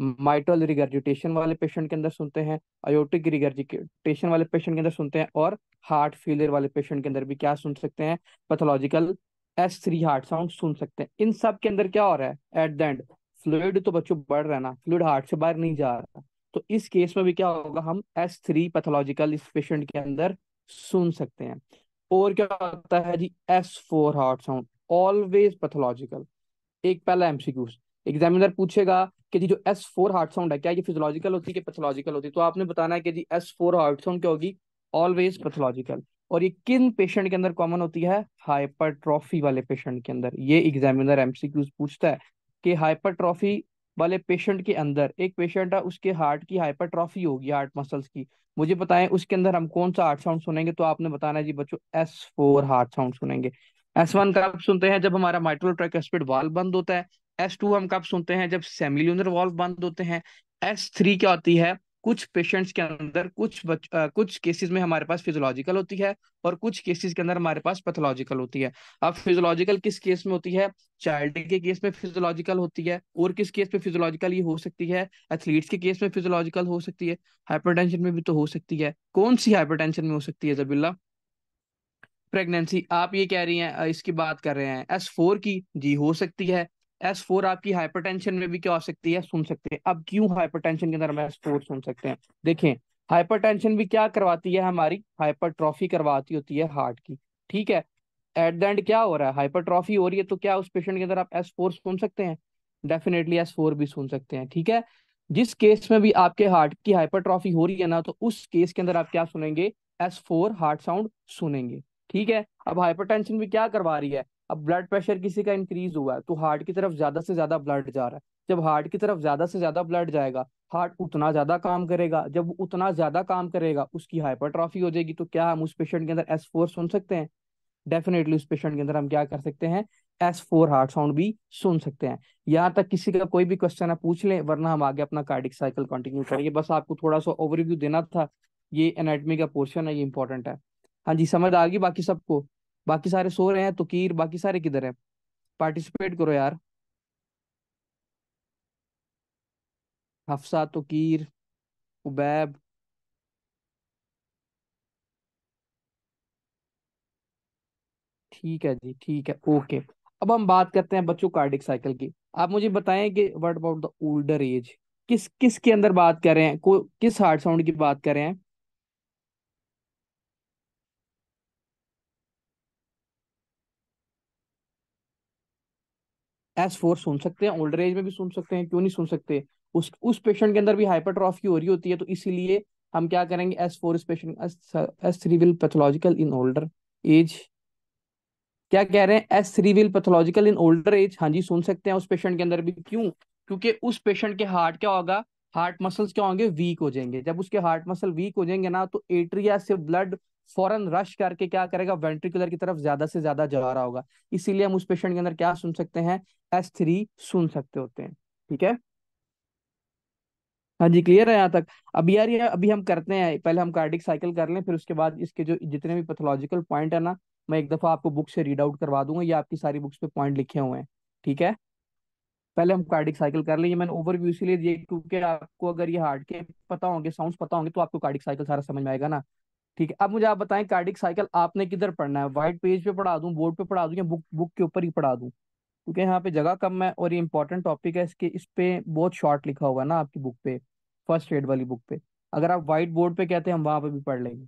Mitral regurgitation वाले patient के अंदर सुनते हैं अयोटिक रिगर्जिटेशन वाले पेशेंट के अंदर सुनते हैं और हार्ट फेलियर वाले पेशेंट के अंदर भी क्या सुन सकते हैं pathological S three heart sound सुन सकते हैं इन सब के अंदर क्या हो रहा है एट द एंड फ्लूड तो बच्चों बढ़ रहा है ना फ्लूड हार्ट से बाहर नहीं जा रहा तो इस केस में भी क्या होगा हम एस थ्री पैथोलॉजिकल इस पेशेंट के अंदर सुन सकते हैं और क्या होता है जी S four heart sound always pathological एक पहला एमसीक्यूज एग्जामिनर पूछेगा कि जी जो एस फोर हार्ट साउंड है क्या ये फिजोलॉजिकल होती है कि पैथोलॉजिकल होती है तो आपने बताना है कि जी एस फोर हार्ट साउंड क्या होगी ऑलवेज पैथोलॉजिकल और ये किन पेशेंट के अंदर कॉमन होती है हाइपरट्रॉफी वाले पेशेंट के अंदर ये एग्जामिनर एमसीक्यूज पूछता है कि हाइपरट्रॉफी वाले पेशेंट के अंदर एक पेशेंट है उसके हार्ट की हाइपरट्रॉफी होगी हार्ट मसल्स की मुझे बताएं उसके अंदर हम कौन सा हार्ट साउंड सुनेंगे तो आपने बताना है जी बच्चों एस फोर हार्ट साउंड सुनेंगे एस वन कब सुनते हैं जब हमारा माइट्रोल ट्राइकस्पिड वाल्व बंद होता है एस टू हम कब सुनते हैं जब सेमिल्यूनर वाल्व बंद होते हैं एस थ्री क्या होती है कुछ पेशेंट्स के अंदर कुछ बच, आ, कुछ केसेस में हमारे पास फिजोलॉजिकल होती है और कुछ केसेस के अंदर हमारे पास पैथोलॉजिकल होती है अब फिजोलॉजिकल किस केस में होती है चाइल्ड के केस में फिजोलॉजिकल होती है और किस केस में फिजोलॉजिकल ये हो सकती है एथलीट्स के केस में फिजोलॉजिकल हो सकती है हाइपरटेंशन में भी तो हो सकती है कौन सी हाइपरटेंशन में हो सकती है जबिल्ला प्रेगनेंसी आप ये कह रही हैं इसकी बात कर रहे हैं एस फोर की जी हो सकती है एस फोर आपकी हाइपरटेंशन में भी क्या हो सकती है सुन सकते हैं अब क्यों हाइपरटेंशन के अंदर हम एस फोर सुन सकते हैं देखें हाइपरटेंशन भी क्या करवाती है हमारी हाइपरट्रॉफी करवाती होती है हार्ट की ठीक है एट द एंड क्या हो रहा है हाइपरट्रॉफी हो रही है तो क्या उस पेशेंट के अंदर आप एस फोर सुन सकते हैं डेफिनेटली एस फोर भी सुन सकते हैं ठीक है जिस केस में भी आपके हार्ट की हाइपरट्रॉफी हो रही है ना तो उस केस के अंदर आप क्या सुनेंगे एस फोर हार्ट साउंड सुनेंगे ठीक है अब हाइपरटेंशन भी क्या करवा रही है अब ब्लड प्रेशर किसी का इंक्रीज हुआ है तो हार्ट की तरफ ज्यादा से ज्यादा ब्लड जा रहा है जब हार्ट की तरफ ज्यादा से ज्यादा ब्लड जाएगा हार्ट उतना ज्यादा काम करेगा जब उतना ज्यादा काम करेगा उसकी हाइपरट्रॉफी हो जाएगी तो क्या हम उस पेशेंट के अंदर एस फोर सुन सकते हैं डेफिनेटली उस पेशेंट के अंदर हम क्या कर सकते हैं एस फोर हार्ट साउंड भी सुन सकते हैं यहाँ तक किसी का कोई भी क्वेश्चन है पूछ लें वरना हम आगे अपना कार्डिक साइकिल कंटिन्यू करेंगे बस आपको थोड़ा सा ओवरव्यू देना था ये एनाटमी का पोर्शन है ये इंपॉर्टेंट है हाँ जी समझ आ गई बाकी सबको बाकी सारे सो रहे हैं कीर बाकी सारे किधर हैं पार्टिसिपेट करो यार हफ्सा तुकीर उबैब ठीक है जी ठीक है ओके अब हम बात करते हैं बच्चों कार्डिक साइकिल की आप मुझे बताएं कि what about the older age किस किस के अंदर बात कर रहे हैं को किस हार्ट साउंड की बात कर रहे हैं एस फोर सुन सकते हैं ओल्ड एज में भी सुन सकते हैं क्यों नहीं सुन सकते उस उस पेशेंट के अंदर भी हाइपरट्रॉफी हो रही होती है तो इसीलिए हम क्या करेंगे एस फोर इस patient S three will pathological in older age क्या कह रहे हैं S three will pathological in older age हाँ जी सुन सकते हैं उस पेशेंट के अंदर भी क्यों क्योंकि उस पेशेंट के हार्ट क्या होगा हार्ट मसल्स क्या होंगे वीक हो जाएंगे जब उसके हार्ट मसल वीक हो जाएंगे ना तो एट्रिया से ब्लड फॉरन रश करके क्या करेगा वेंट्रिकुलर की तरफ ज्यादा से ज्यादा जा रहा होगा इसीलिए हम उस पेशेंट के अंदर क्या सुन सकते हैं एस थ्री सुन सकते होते हैं ठीक है हाँ जी क्लियर है यहाँ तक अब यार ये अभी हम करते हैं पहले हम कार्डिक साइकिल कर लें फिर उसके बाद इसके जो जितने भी पैथोलॉजिकल पॉइंट है ना मैं एक दफा आपको बुक से रीड आउट करवा दूंगा ये आपकी सारी बुक्स पे पॉइंट लिखे हुए हैं ठीक है पहले हम कार्डिक साइकिल कर लेंगे मैंने ओवरव्यू इसीलिए इसलिए क्योंकि आपको अगर ये हार्ट के पता होंगे साउंड पता होंगे तो आपको कार्डिक साइकिल सारा समझ में आएगा ना ठीक है अब मुझे आप बताएं कार्डिक साइकिल आपने किधर पढ़ना है व्हाइट पेज पे पढ़ा दूं बोर्ड पे पढ़ा दूं या बुक बुक के ऊपर ही पढ़ा दूं क्योंकि यहाँ पे जगह कम है और ये इंपॉर्टेंट टॉपिक है इसके इस पे बहुत शॉर्ट लिखा होगा ना आपकी बुक पे फर्स्ट एड वाली बुक पे अगर आप व्हाइट बोर्ड पे कहते हैं हम वहां पर भी पढ़ लेंगे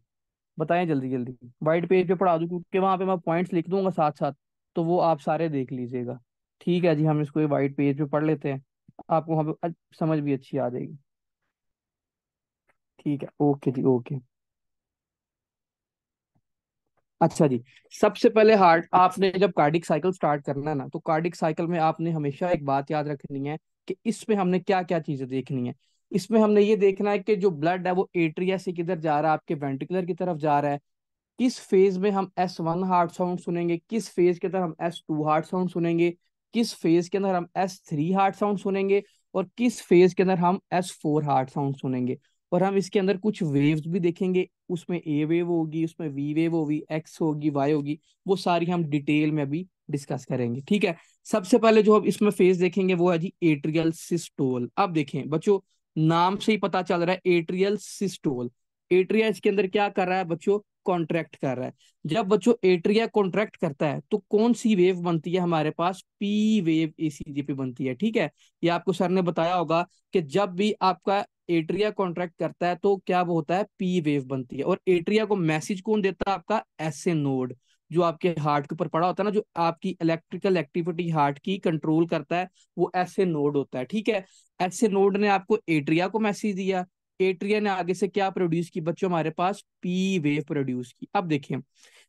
बताएं जल्दी जल्दी व्हाइट पेज पे पढ़ा दूँ क्योंकि वहां पर मैं पॉइंट्स लिख दूंगा साथ साथ तो वो आप सारे देख लीजिएगा ठीक है जी हम इसको व्हाइट पेज पे पढ़ लेते हैं आपको वहां पर समझ भी अच्छी आ जाएगी ठीक है ओके जी ओके अच्छा जी सबसे पहले हार्ट अच्छा। आपने जब कार्डिक साइकिल स्टार्ट करना है ना तो कार्डिक साइकिल में आपने हमेशा एक बात याद रखनी है कि इसमें हमने क्या क्या चीजें देखनी है इसमें हमने ये देखना है कि जो ब्लड है वो एट्रिया से किधर जा रहा है आपके वेंटिकुलर की तरफ जा रहा है किस फेज में हम एस वन हार्ट साउंड सुनेंगे किस फेज के अंदर हम एस टू हार्ट साउंड सुनेंगे किस फेज के अंदर हम एस थ्री हार्ट साउंड सुनेंगे और किस फेज के अंदर हम एस फोर हार्ट साउंड सुनेंगे और हम इसके अंदर कुछ वेव्स भी देखेंगे उसमें ए वेव होगी उसमें वी वेव होगी एक्स होगी वाई होगी वो सारी हम डिटेल में अभी डिस्कस करेंगे ठीक है सबसे पहले जो हम इसमें फेज देखेंगे वो है जी एट्रियल सिस्टोल अब देखें बच्चों नाम से ही पता चल रहा है एट्रियल सिस्टोल एट्रिया इसके अंदर क्या कर रहा है बच्चों कॉन्ट्रैक्ट कर रहा है जब बच्चों एट्रिया कॉन्ट्रैक्ट करता है तो कौन सी वेव बनती है हमारे पास पी वेव एसीजी पे बनती है ठीक है ये आपको सर ने बताया होगा कि जब भी आपका एट्रिया कॉन्ट्रैक्ट करता है तो क्या वो होता है पी वेव बनती है और एट्रिया को मैसेज कौन देता है आपका एसए नोड जो आपके हार्ट के ऊपर पड़ा होता है ना जो आपकी इलेक्ट्रिकल एक्टिविटी हार्ट की कंट्रोल करता है वो ऐसे नोड होता है ठीक है ऐसे नोड ने आपको एट्रिया को मैसेज दिया एट्रिया ने आगे से क्या प्रोड्यूस की बच्चों हमारे पास पी वेव प्रोड्यूस की अब देखिए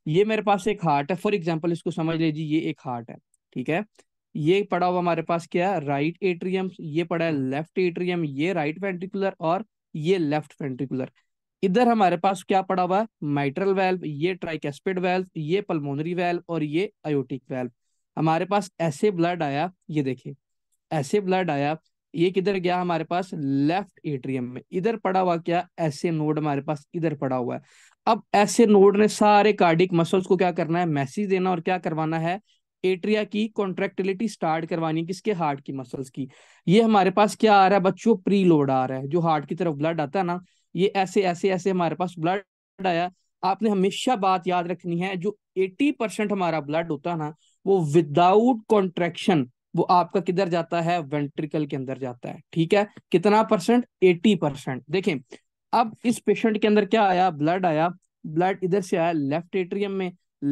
ये मेरे पास एक हार्ट है फॉर एग्जाम्पल इसको समझ लीजिए ये एक हार्ट है ठीक है ये पड़ा हुआ हमारे पास क्या है राइट एट्रियम ये पड़ा है लेफ्ट एट्रियम ये राइट वेंट्रिकुलर और ये लेफ्ट वेंट्रिकुलर इधर हमारे पास क्या पड़ा हुआ है माइट्रल वेल्व ये ट्राइकेस्पिड वेल्व ये पल्मोनरी वेल्व और ये आयोटिक वेल्व हमारे पास ऐसे ब्लड आया ये देखे ऐसे ब्लड आया ये किधर गया हमारे पास लेफ्ट एट्रियम में इधर पड़ा हुआ क्या ऐसे नोड हमारे पास इधर पड़ा हुआ है अब ऐसे नोड ने सारे कार्डिक मसल्स को क्या करना है मैसेज देना और क्या करवाना है एट्रिया की कॉन्ट्रेक्टिलिटी स्टार्ट करवानी है किसके हार्ट की मसल्स की ये हमारे पास क्या आ रहा है बच्चों प्री लोड आ रहा है जो हार्ट की तरफ ब्लड आता है ना ये ऐसे ऐसे ऐसे हमारे पास ब्लड आया आपने हमेशा बात याद रखनी है जो 80 परसेंट हमारा ब्लड होता है ना वो विदाउट कॉन्ट्रेक्शन वो आपका किधर जाता है वेंट्रिकल के अंदर जाता है ठीक है कितना परसेंट एटी परसेंट देखें अब इस पेशेंट के अंदर क्या आया ब्लड आया ब्लड इधर से आया लेफ्ट एट्रियम में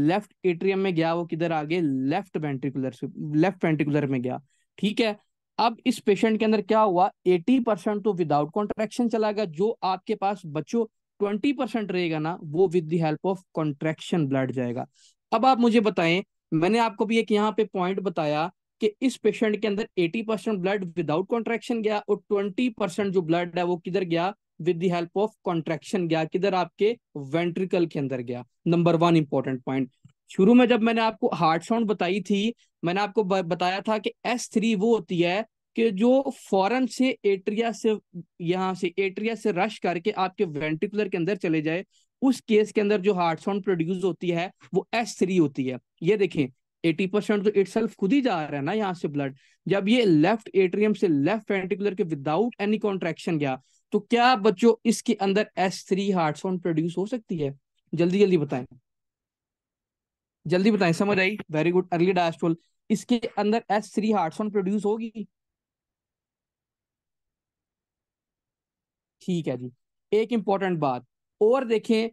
लेफ्ट एट्रियम में गया वो किधर आगे लेफ्ट वेंट्रिकुलर से लेफ्ट वेंट्रिकुलर में गया ठीक है अब इस पेशेंट के अंदर क्या हुआ एटी परसेंट तो विदाउट कॉन्ट्रेक्शन चला गया जो आपके पास बच्चों ट्वेंटी परसेंट रहेगा ना वो विद देल्प हेल्प ऑफ कॉन्ट्रेक्शन ब्लड जाएगा अब आप मुझे बताएं मैंने आपको भी एक यहाँ पे पॉइंट बताया कि इस पेशेंट के अंदर 80 परसेंट ब्लड विदाउट कॉन्ट्रेक्शन गया और 20 परसेंट जो ब्लड है वो किधर गया with the help of contraction गया किधर आपके वेंट्रिकल के अंदर गया नंबर वन इंपॉर्टेंट पॉइंट शुरू में जब मैंने आपको हार्ट साउंड बताई थी मैंने आपको बताया था कि एस थ्री वो होती है कि जो फॉरन से एट्रिया से यहाँ से एट्रिया से रश करके आपके वेंट्रिकुलर के अंदर चले जाए उस केस के अंदर जो हार्ट साउंड प्रोड्यूस होती है वो एस थ्री होती है ये देखें एटी परसेंट तो इट खुद ही जा रहा है ना यहाँ से ब्लड जब ये लेफ्ट एट्रियम से लेफ्ट वेंटिकुलर के विदाउट एनी कॉन्ट्रेक्शन गया तो क्या बच्चों इसके अंदर S three heart sound produce हो सकती है जल्दी जल्दी बताएं जल्दी बताएं समझ आई वेरी गुड अर्ली डायस्टोल इसके अंदर S three heart sound produce होगी ठीक है जी एक इंपॉर्टेंट बात और देखें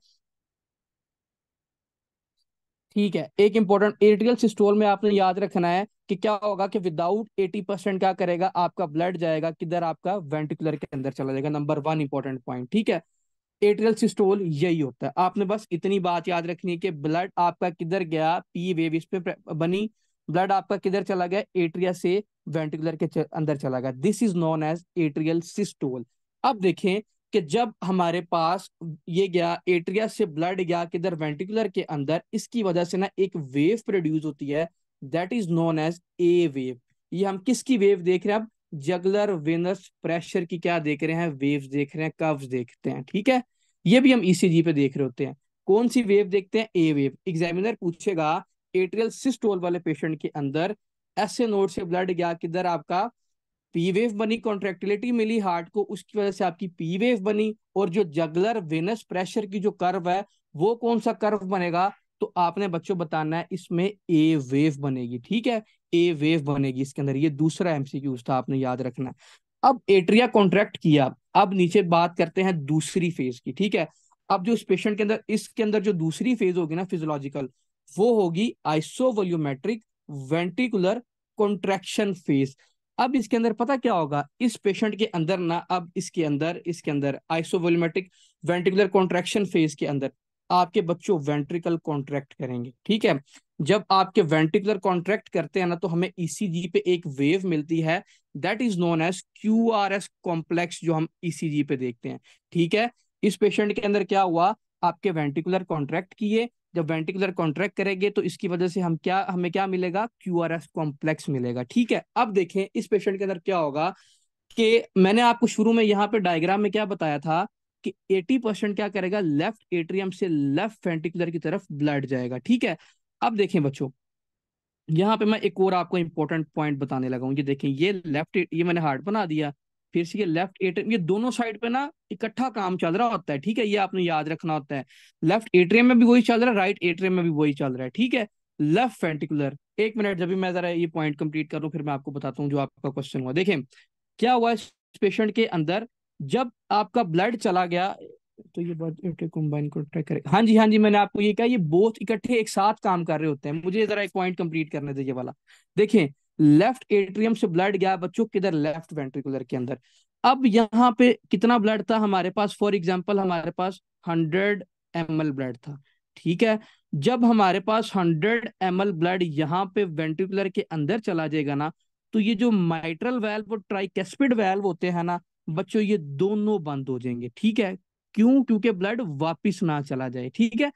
ठीक है एक इंपॉर्टेंट एरिटिकल सिस्टोल में आपने याद रखना है कि क्या होगा कि विदाउट एटी परसेंट क्या करेगा आपका ब्लड जाएगा किधर आपका वेंटिकुलर के अंदर चला जाएगा नंबर वन इंपॉर्टेंट पॉइंट ठीक है एट्रियल सिस्टोल यही होता है आपने बस इतनी बात याद रखनी है कि ब्लड आपका किधर गया पी वेव इस पे बनी ब्लड आपका किधर चला गया एट्रिया से वेंटिकुलर के अंदर चला गया this is known as atrial systole अब देखें कि जब हमारे पास ये गया एट्रिया से ब्लड गया किधर वेंटिकुलर के अंदर इसकी वजह से ना एक वेव प्रोड्यूस होती है that is known as A wave ये हम किसकी वेव देख रहे हैं अब जगलर वेनस प्रेशर की क्या देख रहे हैं वेव देख रहे हैं कव्स देखते हैं ठीक है ये भी हम ईसीजी e पे देख रहे होते हैं कौन सी वेव देखते हैं ए वेव एग्जामिनर पूछेगा एट्रियल सिस्टोल वाले पेशेंट के अंदर ऐसे नोड से ब्लड गया किधर आपका पी वेव बनी कॉन्ट्रेक्टिलिटी मिली हार्ट को उसकी वजह से आपकी पी वेव बनी और जो जगलर वेनस प्रेशर की जो कर्व है वो कौन सा कर्व बनेगा तो आपने बच्चों बताना है इसमें ए वेव बनेगी ठीक है ए वेव बनेगी इसके अंदर ये दूसरा एमसीक्यूज था आपने याद रखना अब एट्रिया कॉन्ट्रैक्ट किया अब नीचे बात करते हैं दूसरी फेज की ठीक है अब जो इस पेशेंट के अंदर इसके अंदर जो दूसरी फेज होगी ना फिजोलॉजिकल वो होगी आइसोवोल्यूमेट्रिक वेंटिकुलर कॉन्ट्रैक्शन फेज अब इसके अंदर पता क्या होगा इस पेशेंट के अंदर ना अब इसके अंदर इसके अंदर आइसोवोलमेटिक वेंटिकुलर कॉन्ट्रेक्शन फेज के अंदर आपके बच्चों वेंट्रिकल कॉन्ट्रैक्ट करेंगे ठीक है जब आपके वेंटिकुलर कॉन्ट्रैक्ट करते हैं ना तो हमें ईसीजी e पे एक वेव मिलती है that is known as Q R S complex जो हम ईसीजी e पे देखते हैं ठीक है इस पेशेंट के अंदर क्या हुआ आपके वेंटिकुलर कॉन्ट्रैक्ट किए जब वेंटिकुलर कॉन्ट्रैक्ट करेंगे तो इसकी वजह से हम क्या हमें क्या मिलेगा क्यू आर एस कॉम्प्लेक्स मिलेगा ठीक है अब देखें इस पेशेंट के अंदर क्या होगा कि मैंने आपको शुरू में यहाँ पे डायग्राम में क्या बताया था कि 80 परसेंट क्या करेगा लेफ्ट एट्रियम से लेफ्ट वेंटिकुलर की तरफ ब्लड जाएगा ठीक है अब देखें बच्चों यहाँ पे मैं एक और आपको इंपॉर्टेंट पॉइंट बताने लगा ये देखें ये लेफ्ट ये मैंने हार्ट बना दिया फिर से ये लेफ्ट एट्रियम ये दोनों साइड पे ना इकट्ठा काम चल रहा होता है ठीक है ये आपने याद रखना होता है लेफ्ट एट्रियम में भी वही चल रहा है राइट एट्रियम में भी वही चल रहा है ठीक है लेफ्ट वेंटिकुलर एक मिनट जब भी मैं जरा ये पॉइंट कंप्लीट कर लू फिर मैं आपको बताता हूँ जो आपका क्वेश्चन हुआ देखें क्या हुआ इस पेशेंट के अंदर जब आपका ब्लड चला गया तो ये बहुत कंबाइन को ट्रैक हाँ जी हाँ जी मैंने आपको ये कहा ये बोथ इकट्ठे एक साथ काम कर रहे होते हैं मुझे जरा एक पॉइंट कंप्लीट करने दीजिए वाला देखें लेफ्ट एट्रियम से ब्लड गया बच्चों किधर लेफ्ट वेंट्रिकुलर के अंदर अब यहाँ पे कितना ब्लड था हमारे पास फॉर एग्जाम्पल हमारे पास हंड्रेड एम ब्लड था ठीक है जब हमारे पास हंड्रेड एम ब्लड यहाँ पे वेंट्रिकुलर के अंदर चला जाएगा ना तो ये जो माइट्रल वेल्व और ट्राइकेस्पिड वेल्व होते हैं ना बच्चों ये दोनों बंद हो जाएंगे ठीक है क्यों क्योंकि ब्लड वापस ना चला जाए ठीक है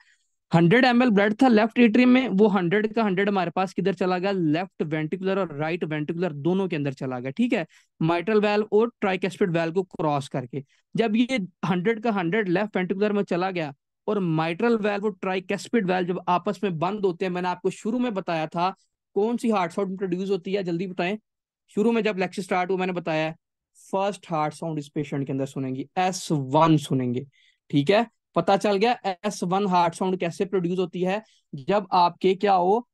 हंड्रेड एम ब्लड था लेफ्ट एट्रियम में वो हंड्रेड का हंड्रेड हमारे पास किधर चला गया लेफ्ट वेंटिकुलर और राइट वेंटिकुलर दोनों के अंदर चला गया ठीक है माइट्रल वेल और ट्राइकेस्पिड वेल को क्रॉस करके जब ये हंड्रेड का हंड्रेड लेफ्ट वेंटिकुलर में चला गया और माइट्रल वेल और ट्राइकेस्पिड वेल जब आपस में बंद होते हैं मैंने आपको शुरू में बताया था कौन सी हार्ट साउंड इंट्रोड्यूस होती है जल्दी बताएं शुरू में जब लेक्चर स्टार्ट हुआ मैंने बताया फर्स्ट हार्ट साउंड इस पेशेंट के अंदर सुनेंगे एस वन सुनेंगे ठीक है पता चल गया एस वन हार्ट साउंड कैसे प्रोड्यूस होती है जब आपके क्या हो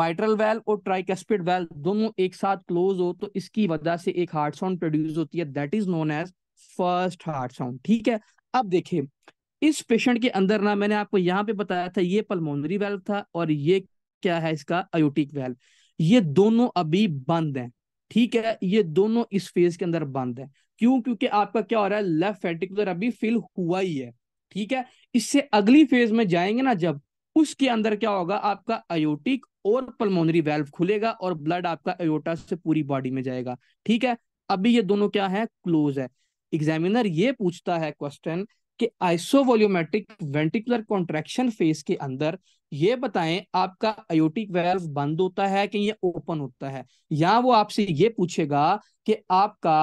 माइट्रल वेल और ट्राइकेस्पिड वेल दोनों एक साथ क्लोज हो तो इसकी वजह से एक हार्ट साउंड प्रोड्यूस होती है that is known as first heart sound ठीक है अब देखिए इस पेशेंट के अंदर ना मैंने आपको यहाँ पे बताया था ये पलमोनरी वेल था और ये क्या है इसका आयोटिक वेल ये दोनों अभी बंद है ठीक है ये दोनों इस फेज के अंदर बंद है क्यों क्योंकि आपका क्या हो रहा है लेफ्ट वेंटिकुलर अभी फिल हुआ ही है ठीक है इससे अगली फेज में जाएंगे ना जब उसके अंदर क्या होगा आपका अयोटिक और पल्मोनरी वेल्व खुलेगा और ब्लड आपका अयोटा से पूरी बॉडी में जाएगा ठीक है अभी ये दोनों क्या है क्लोज है एग्जामिनर ये पूछता है क्वेश्चन कि आइसोवोल्यूमेट्रिक वेंटिकुलर कॉन्ट्रेक्शन फेज के अंदर ये बताएं आपका आयोटिक वेल्व बंद होता है कि ये ओपन होता है या वो आपसे ये पूछेगा कि आपका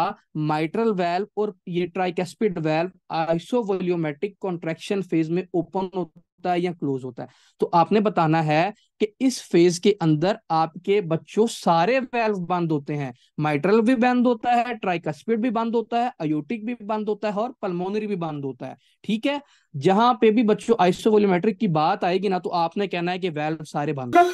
माइट्रल वेल्व और ये tricuspid valve isovolumetric contraction phase में ओपन होता होता है या क्लोज होता है तो आपने बताना है कि इस फेज के अंदर आपके बच्चों सारे वेल्व बंद होते हैं माइट्रल भी बंद होता है ट्राइकस्पिड भी बंद होता है अयोटिक भी बंद होता है और पल्मोनरी भी बंद होता है ठीक है जहां पे भी बच्चों आइसोवोल्यूमेट्रिक की बात आएगी ना तो आपने कहना है कि वेल्व सारे बंद